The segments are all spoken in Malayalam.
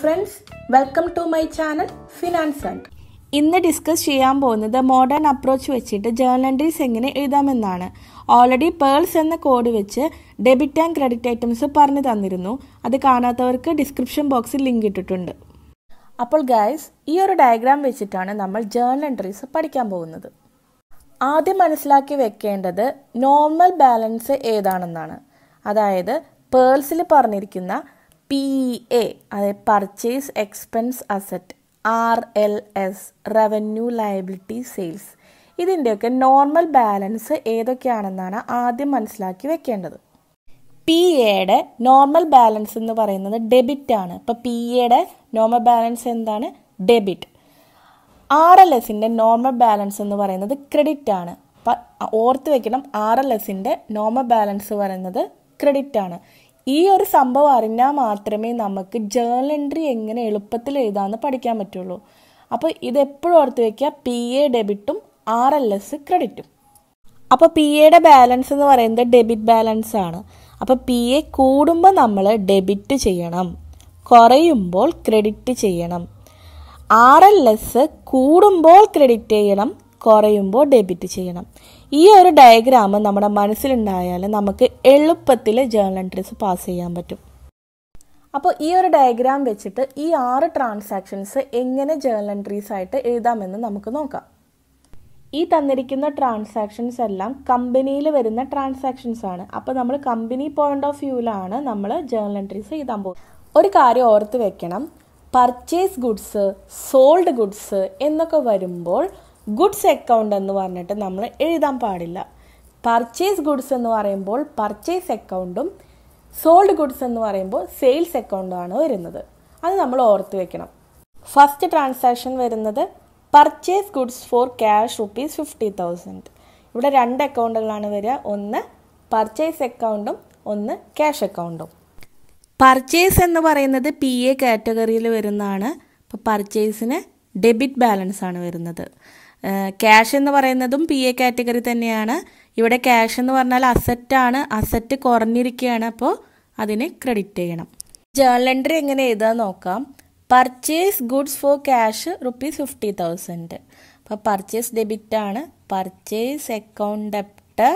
friends welcome to my channel finance and ഇന്ന് ഡിസ്കസ് ചെയ്യാൻ പോകുന്നത് മോഡേൺ അപ്രോച്ച് വെച്ചിട്ട് എൻട്രീസ് എങ്ങനെ എഴുതാമെന്നാണ് ഓൾറെഡി പേൾസ് എന്ന കോഡ് വെച്ച് ഡെബിറ്റ് ആൻഡ് ക്രെഡിറ്റ് ഐറ്റംസ് പറഞ്ഞു തന്നിരുന്നു അത് കാണാത്തവർക്ക് ഡിസ്ക്രിപ്ഷൻ ബോക്സിൽ ലിങ്ക് ഇട്ടിട്ടുണ്ട് അപ്പോൾ ഗായ്സ് ഈ ഒരു ഡയഗ്രാം വെച്ചിട്ടാണ് നമ്മൾ ജേർണൽ എൻട്രീസ് പഠിക്കാൻ പോകുന്നത് ആദ്യം മനസ്സിലാക്കി വെക്കേണ്ടത് നോർമൽ ബാലൻസ് ഏതാണെന്നാണ് അതായത് പേൾസിൽ പറഞ്ഞിരിക്കുന്ന പി എ e, അതായത് purchase expense asset R L S revenue liability sales ഇതിൻ്റെയൊക്കെ നോർമൽ ബാലൻസ് ഏതൊക്കെയാണെന്നാണ് ആദ്യം മനസ്സിലാക്കി വെക്കേണ്ടത് പി എയുടെ നോർമൽ ബാലൻസ് എന്ന് പറയുന്നത് ഡെബിറ്റ് ആണ് ഇപ്പോൾ പി എയുടെ നോർമൽ ബാലൻസ് എന്താണ് ഡെബിറ്റ് ആർ എൽ എസിൻ്റെ നോർമൽ ബാലൻസ് എന്ന് പറയുന്നത് ക്രെഡിറ്റ് ആണ് അപ്പം ഓർത്ത് വെക്കണം ആർ എൽ എസിൻ്റെ നോർമൽ ബാലൻസ് പറയുന്നത് ക്രെഡിറ്റ് ആണ് ഈ ഒരു സംഭവം അറിഞ്ഞാൽ മാത്രമേ നമുക്ക് ജേണൽ എൻട്രി എങ്ങനെ എളുപ്പത്തിൽ എഴുതാമെന്ന് പഠിക്കാൻ പറ്റുള്ളൂ അപ്പോൾ ഇതെപ്പോഴും ഓർത്ത് വയ്ക്കുക പി എ ഡെബിറ്റും ആർ എൽ എസ് ക്രെഡിറ്റും അപ്പോൾ പി എയുടെ ബാലൻസ് എന്ന് പറയുന്നത് ഡെബിറ്റ് ബാലൻസ് ആണ് അപ്പോൾ പി എ കൂടുമ്പോൾ നമ്മൾ ഡെബിറ്റ് ചെയ്യണം കുറയുമ്പോൾ ക്രെഡിറ്റ് ചെയ്യണം ആർ എൽ എസ് കൂടുമ്പോൾ ക്രെഡിറ്റ് ചെയ്യണം കുറയുമ്പോൾ ഡെബിറ്റ് ചെയ്യണം ഈ ഒരു ഡയഗ്രാം നമ്മുടെ മനസ്സിലുണ്ടായാൽ നമുക്ക് എളുപ്പത്തിൽ ജേണൽ എൻട്രീസ് പാസ് ചെയ്യാൻ പറ്റും അപ്പോൾ ഈ ഒരു ഡയഗ്രാം വെച്ചിട്ട് ഈ ആറ് ട്രാൻസാക്ഷൻസ് എങ്ങനെ ജേണൽ എൻട്രീസ് ആയിട്ട് എഴുതാമെന്ന് നമുക്ക് നോക്കാം ഈ തന്നിരിക്കുന്ന ട്രാൻസാക്ഷൻസ് എല്ലാം കമ്പനിയിൽ വരുന്ന ട്രാൻസാക്ഷൻസ് ആണ് അപ്പോൾ നമ്മൾ കമ്പനി പോയിന്റ് ഓഫ് വ്യൂവിലാണ് നമ്മൾ ജേണൽ എൻട്രീസ് എഴുതാൻ പോകുന്നത് ഒരു കാര്യം ഓർത്ത് വെക്കണം പർച്ചേസ് ഗുഡ്സ് സോൾഡ് ഗുഡ്സ് എന്നൊക്കെ വരുമ്പോൾ ഗുഡ്സ് അക്കൗണ്ട് എന്ന് പറഞ്ഞിട്ട് നമ്മൾ എഴുതാൻ പാടില്ല പർച്ചേസ് ഗുഡ്സ് എന്ന് പറയുമ്പോൾ പർച്ചേസ് അക്കൗണ്ടും സോൾഡ് ഗുഡ്സ് എന്ന് പറയുമ്പോൾ സെയിൽസ് അക്കൗണ്ടുമാണ് വരുന്നത് അത് നമ്മൾ ഓർത്ത് വെക്കണം ഫസ്റ്റ് ട്രാൻസാക്ഷൻ വരുന്നത് purchase goods for cash rupees fifty thousand ഇവിടെ രണ്ട് അക്കൗണ്ടുകളാണ് വരിക ഒന്ന് പർച്ചേസ് അക്കൗണ്ടും ഒന്ന് ക്യാഷ് അക്കൗണ്ടും പർച്ചേസ് എന്ന് പറയുന്നത് പി എ കാറ്റഗറിയിൽ വരുന്നതാണ് അപ്പോൾ പർച്ചേസിന് ഡെബിറ്റ് ബാലൻസ് ആണ് വരുന്നത് ക്യാഷ് എന്ന് പറയുന്നതും പി എ കാറ്റഗറി തന്നെയാണ് ഇവിടെ ക്യാഷ് എന്ന് പറഞ്ഞാൽ അസറ്റാണ് അസറ്റ് കുറഞ്ഞിരിക്കുകയാണ് അപ്പോൾ അതിനെ ക്രെഡിറ്റ് ചെയ്യണം ജേണൽ എൻട്രി എങ്ങനെ എഴുതാൻ നോക്കാം purchase goods for cash rupees fifty thousand അപ്പോൾ പർച്ചേസ് ഡെബിറ്റ് ആണ് പർച്ചേസ് അക്കൗണ്ട് ഡെപ്റ്റ്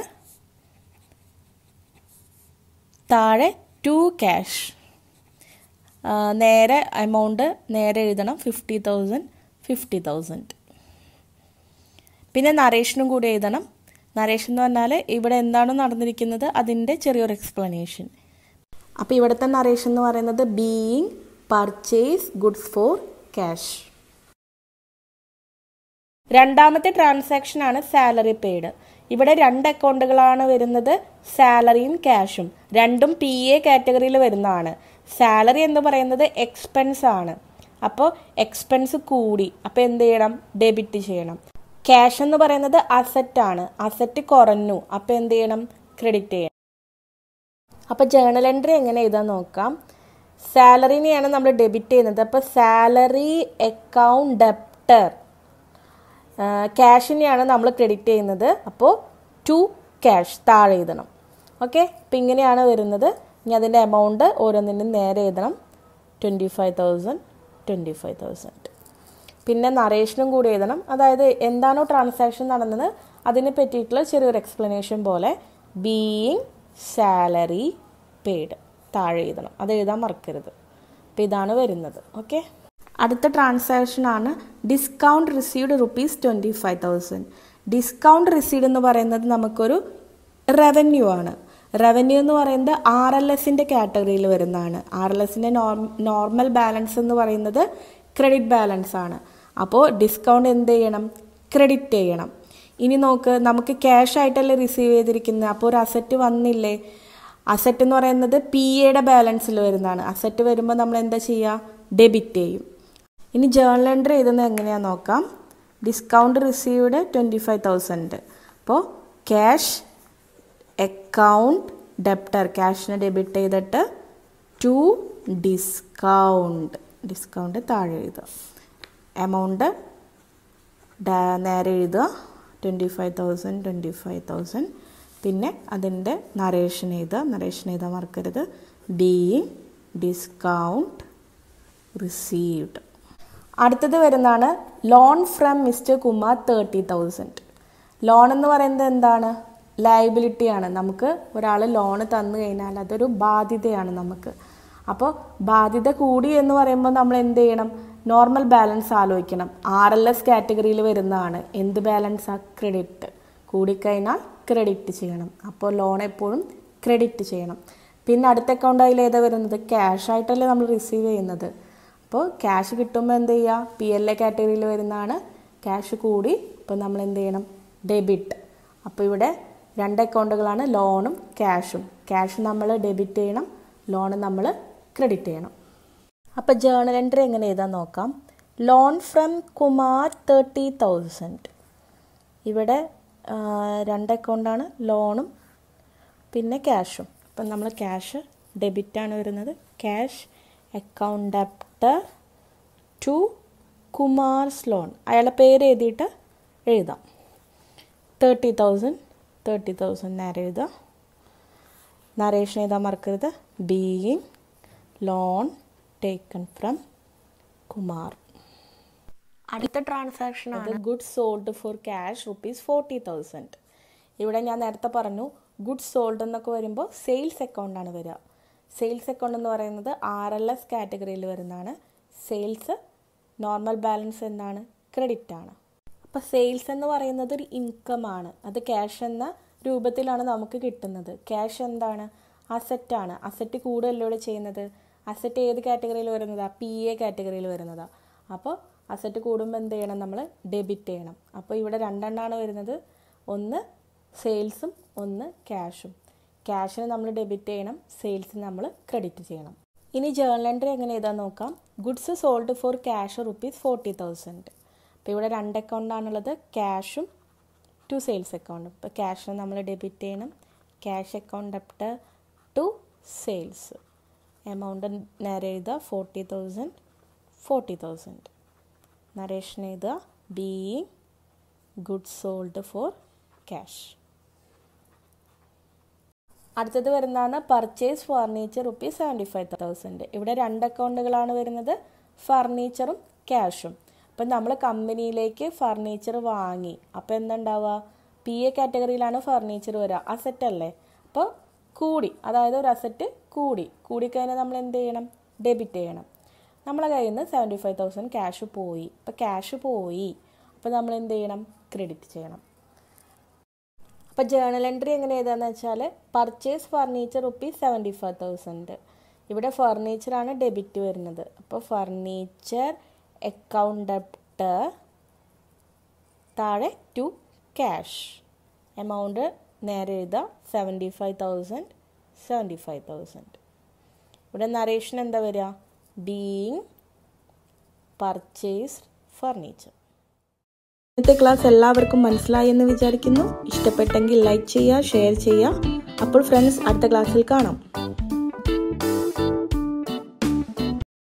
താഴെ ടു ക്യാഷ് നേരെ എമൗണ്ട് നേരെ എഴുതണം ഫിഫ്റ്റി തൗസൻഡ് ഫിഫ്റ്റി തൗസൻഡ് പിന്നെ നരേഷനും കൂടി എഴുതണം നരേഷൻ എന്ന് പറഞ്ഞാൽ ഇവിടെ എന്താണോ നടന്നിരിക്കുന്നത് അതിൻ്റെ ചെറിയൊരു എക്സ്പ്ലനേഷൻ അപ്പോൾ ഇവിടുത്തെ നരേഷൻ എന്ന് പറയുന്നത് being purchase goods for cash രണ്ടാമത്തെ ട്രാൻസാക്ഷൻ ആണ് സാലറി പെയ്ഡ് ഇവിടെ രണ്ട് അക്കൗണ്ടുകളാണ് വരുന്നത് സാലറിയും ക്യാഷും രണ്ടും പി എ കാറ്റഗറിയിൽ വരുന്നതാണ് സാലറി എന്ന് പറയുന്നത് എക്സ്പെൻസ് ആണ് അപ്പോൾ എക്സ്പെൻസ് കൂടി അപ്പോൾ എന്ത് ചെയ്യണം ഡെബിറ്റ് ചെയ്യണം ക്യാഷ് എന്ന് പറയുന്നത് അസറ്റാണ് അസറ്റ് കുറഞ്ഞു അപ്പോൾ എന്ത് ചെയ്യണം ക്രെഡിറ്റ് ചെയ്യണം അപ്പോൾ ജേണൽ എൻട്രി എങ്ങനെ എഴുതാൻ നോക്കാം സാലറിനെയാണ് നമ്മൾ ഡെബിറ്റ് ചെയ്യുന്നത് അപ്പോൾ സാലറി അക്കൗണ്ട് ഡെപ്റ്റർ ക്യാഷിനെയാണ് നമ്മൾ ക്രെഡിറ്റ് ചെയ്യുന്നത് അപ്പോൾ ടു ക്യാഷ് താഴെ എഴുതണം ഓക്കെ അപ്പം ഇങ്ങനെയാണ് വരുന്നത് ഇനി അതിൻ്റെ എമൗണ്ട് ഓരോന്നിനും നേരെ എഴുതണം twenty five thousand twenty five thousand പിന്നെ നറേഷനും കൂടി എഴുതണം അതായത് എന്താണോ ട്രാൻസാക്ഷൻ നടന്നത് അതിനെ പറ്റിയിട്ടുള്ള ചെറിയൊരു എക്സ്പ്ലനേഷൻ പോലെ ബീയിങ് സാലറി പെയ്ഡ് താഴെ എഴുതണം അത് എഴുതാൻ മറക്കരുത് അപ്പം ഇതാണ് വരുന്നത് ഓക്കെ അടുത്ത ട്രാൻസാക്ഷൻ ആണ് discount received rupees twenty five thousand discount received എന്ന് പറയുന്നത് നമുക്കൊരു റവന്യൂ ആണ് റവന്യൂ എന്ന് പറയുന്നത് ആർ എൽ എസിൻ്റെ കാറ്റഗറിയിൽ വരുന്നതാണ് ആർ എൽ എസിൻ്റെ നോർമൽ ബാലൻസ് എന്ന് പറയുന്നത് ക്രെഡിറ്റ് ബാലൻസ് ആണ് അപ്പോൾ ഡിസ്കൗണ്ട് എന്ത് ചെയ്യണം ക്രെഡിറ്റ് ചെയ്യണം ഇനി നോക്ക് നമുക്ക് ക്യാഷ് ആയിട്ടല്ലേ റിസീവ് ചെയ്തിരിക്കുന്നത് അപ്പോൾ ഒരു അസറ്റ് വന്നില്ലേ അസറ്റ് എന്ന് പറയുന്നത് പി എയുടെ ബാലൻസിൽ വരുന്നതാണ് അസറ്റ് വരുമ്പോൾ നമ്മൾ എന്താ ചെയ്യുക ഡെബിറ്റ് ചെയ്യും ഇനി ജേണൽ എൻട്രി എഴുതുന്നത് എങ്ങനെയാണെന്ന് നോക്കാം discount received twenty five thousand അപ്പോൾ ക്യാഷ് അക്കൗണ്ട് ഡെപ്റ്റർ ക്യാഷിനെ ഡെബിറ്റ് ചെയ്തിട്ട് ടു ഡിസ്കൗണ്ട് ഡിസ്കൗണ്ട് താഴെ എഴുതുക എമൗണ്ട് നേരെ എഴുതുക twenty five thousand twenty five thousand പിന്നെ അതിൻ്റെ നറേഷൻ എഴുതുക നറേഷൻ എഴുതാൻ മറക്കരുത് ബീയിങ് ഡിസ്കൗണ്ട് റിസീവ്ഡ് അടുത്തത് വരുന്നതാണ് loan from mister Kumar thirty thousand loan എന്ന് പറയുന്നത് എന്താണ് ലയബിലിറ്റിയാണ് നമുക്ക് ഒരാൾ ലോൺ തന്നു കഴിഞ്ഞാൽ അതൊരു ബാധ്യതയാണ് നമുക്ക് അപ്പോൾ ബാധ്യത കൂടി എന്ന് പറയുമ്പോൾ നമ്മൾ എന്ത് ചെയ്യണം നോർമൽ ബാലൻസ് ആലോചിക്കണം ആർ എൽ എസ് കാറ്റഗറിയിൽ വരുന്നതാണ് എന്ത് ബാലൻസ് ആ ക്രെഡിറ്റ് കൂടിക്കഴിഞ്ഞാൽ ക്രെഡിറ്റ് ചെയ്യണം അപ്പോൾ ലോൺ എപ്പോഴും ക്രെഡിറ്റ് ചെയ്യണം പിന്നെ അടുത്ത അക്കൗണ്ട് അതിൽ ഏതാ വരുന്നത് ക്യാഷ് ആയിട്ടല്ലേ നമ്മൾ റിസീവ് ചെയ്യുന്നത് അപ്പോൾ ക്യാഷ് കിട്ടുമ്പോൾ എന്ത് ചെയ്യുക പി എൽ എ കാറ്റഗറിയിൽ വരുന്നതാണ് ക്യാഷ് കൂടി അപ്പോൾ നമ്മൾ എന്ത് ചെയ്യണം ഡെബിറ്റ് അപ്പോൾ ഇവിടെ രണ്ട് അക്കൗണ്ടുകളാണ് ലോണും ക്യാഷും ക്യാഷ് നമ്മൾ ഡെബിറ്റ് ചെയ്യണം ലോൺ നമ്മൾ ക്രെഡിറ്റ് ചെയ്യണം അപ്പോൾ ജേണൽ എൻട്രി എങ്ങനെ എഴുതാൻ നോക്കാം loan from Kumar thirty thousand ഇവിടെ രണ്ട് അക്കൗണ്ടാണ് ലോണും പിന്നെ ക്യാഷും അപ്പം നമ്മൾ ക്യാഷ് ഡെബിറ്റാണ് വരുന്നത് cash account after to Kumar's loan അയാളെ പേര് എഴുതിയിട്ട് എഴുതാം തേർട്ടി തൗസൻഡ് തേർട്ടി തൗസൻഡ് നേരെ എഴുതാം നരേഷൻ എഴുതാൻ മറക്കരുത് being loan taken from Kumar അടുത്ത ട്രാൻസാക്ഷൻ അത് good sold for cash rupees forty thousand ഇവിടെ ഞാൻ നേരത്തെ പറഞ്ഞു ഗുഡ് സോൾഡ് എന്നൊക്കെ വരുമ്പോൾ സെയിൽസ് അക്കൗണ്ടാണ് വരിക സെയിൽസ് അക്കൗണ്ട് എന്ന് പറയുന്നത് ആർ എൽ എസ് കാറ്റഗറിയിൽ വരുന്നതാണ് സെയിൽസ് നോർമൽ ബാലൻസ് എന്നാണ് ക്രെഡിറ്റ് ആണ് അപ്പോൾ സെയിൽസ് എന്ന് പറയുന്നത് ഒരു ഇൻകമാണ് അത് ക്യാഷ് എന്ന രൂപത്തിലാണ് നമുക്ക് കിട്ടുന്നത് ക്യാഷ് എന്താണ് അസെറ്റാണ് അസെറ്റ് കൂടുതലൂടെ ചെയ്യുന്നത് അസറ്റ് ഏത് കാറ്റഗറിയിൽ വരുന്നതാണ് പി എ കാറ്റഗറിയിൽ വരുന്നതാണ് അപ്പോൾ അസറ്റ് കൂടുമ്പോൾ എന്ത് ചെയ്യണം നമ്മൾ ഡെബിറ്റ് ചെയ്യണം അപ്പോൾ ഇവിടെ രണ്ടെണ്ണമാണ് വരുന്നത് ഒന്ന് സെയിൽസും ഒന്ന് ക്യാഷും ക്യാഷിന് നമ്മൾ ഡെബിറ്റ് ചെയ്യണം സെയിൽസിന് നമ്മൾ ക്രെഡിറ്റ് ചെയ്യണം ഇനി ജേണൽ എൻട്രി എങ്ങനെ ചെയ്താൽ നോക്കാം goods sold for cash rupees forty thousand അപ്പോൾ ഇവിടെ രണ്ട് അക്കൗണ്ടാണുള്ളത് ക്യാഷും ടു സെയിൽസ് അക്കൗണ്ടും ഇപ്പോൾ ക്യാഷിന് നമ്മൾ ഡെബിറ്റ് ചെയ്യണം cash account apt to sales amount നേരെ എഴുതുക forty thousand forty thousand narration എഴുതുക being good sold for cash അടുത്തത് വരുന്നതാണ് purchase furniture rupees seventy five thousand ഇവിടെ രണ്ട് അക്കൗണ്ടുകളാണ് വരുന്നത് ഫർണിച്ചറും ക്യാഷും അപ്പം നമ്മൾ കമ്പനിയിലേക്ക് ഫർണിച്ചർ വാങ്ങി അപ്പോൾ എന്തുണ്ടാവുക പി എ കാറ്റഗറിയിലാണ് ഫർണിച്ചർ വരിക അസെറ്റല്ലേ അപ്പോൾ കൂടി അതായത് ഒരു അസറ്റ് കൂടി കൂടിക്കഴിഞ്ഞാൽ നമ്മൾ എന്ത് ചെയ്യണം ഡെബിറ്റ് ചെയ്യണം നമ്മളെ കയ്യിൽ നിന്ന് സെവൻറ്റി ഫൈവ് തൗസൻഡ് ക്യാഷ് പോയി അപ്പോൾ ക്യാഷ് പോയി അപ്പോൾ നമ്മൾ എന്ത് ചെയ്യണം ക്രെഡിറ്റ് ചെയ്യണം അപ്പോൾ ജേണൽ എൻട്രി എങ്ങനെ ചെയ്തതെന്ന് വെച്ചാൽ purchase furniture rupees seventy five thousand ഇവിടെ ഫർണിച്ചറാണ് ഡെബിറ്റ് വരുന്നത് അപ്പോൾ ഫർണിച്ചർ അക്കൗണ്ട് താഴെ ടു ക്യാഷ് എമൗണ്ട് നേരെ എഴുതാം seventy five thousand seventy five thousand ഇവിടെ നറേഷൻ എന്താ വരിക ബീയിങ് പർച്ചേസ്ഡ് ഫർണിച്ചർ ഇന്നത്തെ ക്ലാസ് എല്ലാവർക്കും മനസ്സിലായി എന്ന് വിചാരിക്കുന്നു ഇഷ്ടപ്പെട്ടെങ്കിൽ ലൈക്ക് ചെയ്യുക ഷെയർ ചെയ്യുക അപ്പോൾ ഫ്രണ്ട്സ് അടുത്ത ക്ലാസ്സിൽ കാണാം